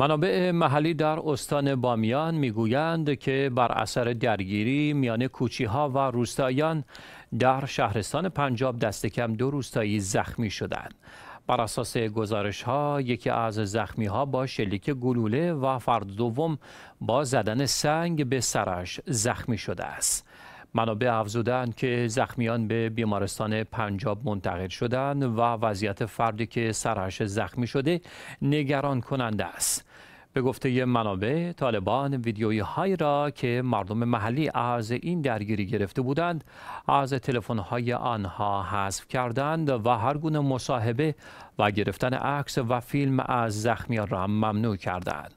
منابع محلی در استان بامیان میگویند که بر اثر درگیری میان کوچی ها و روستایان در شهرستان پنجاب دست کم دو روستایی زخمی شدند. بر اساس گزارش ها یکی از زخمی ها با شلیک گلوله و فرد دوم با زدن سنگ به سرش زخمی شده است. منابع افزودند که زخمیان به بیمارستان پنجاب منتقل شدند و وضعیت فردی که سرش زخمی شده نگران کننده است. به گفته منابع طالبان ویدیویی هایی را که مردم محلی از این درگیری گرفته بودند از تلفن های آنها حذف کردند و هر گونه مصاحبه و گرفتن عکس و فیلم از زخمیان را ممنوع کردند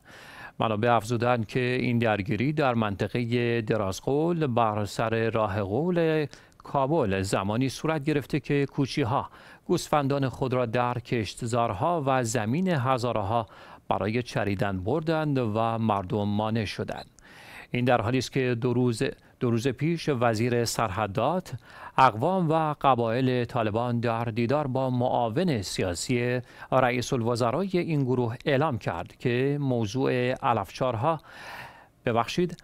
منابع افزودن که این درگیری در منطقه درازقول بر سر راه قول کابل زمانی صورت گرفته که کوچی ها گوسفندان خود را در کشتزارها و زمین هزارها برای چریدن بردند و مردم مانع شدند این در حالی است که دو روز دو روز پیش وزیر سرحدات اقوام و قبایل طالبان در دیدار با معاون سیاسی رئیس الوزرای این گروه اعلام کرد که موضوع علفچارها ببخشید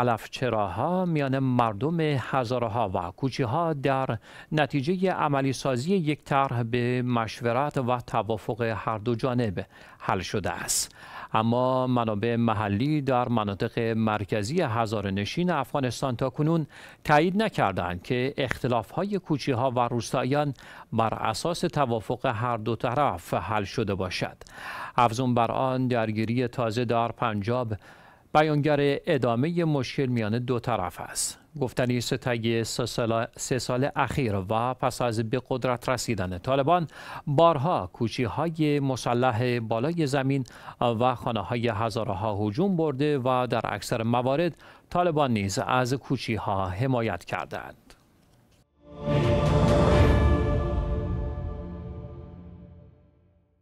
علفچراها میان مردم هزارها و کوچه ها در نتیجه عملی سازی یک طرح به مشورت و توافق هر دو جانب حل شده است اما منابع محلی در مناطق مرکزی نشین افغانستان تا کنون تایید نکردند که اختلاف های کوچی ها و روستایان بر اساس توافق هر دو طرف حل شده باشد افزون بر آن درگیری تازه در پنجاب بیانگر ادامه مشکل میان دو طرف است. گفتنی ستگ سه سال اخیر و پس از به قدرت رسیدن طالبان بارها کوچی های مسلح بالای زمین و خانه های هزارها هجوم برده و در اکثر موارد طالبان نیز از کوچی ها حمایت کردند.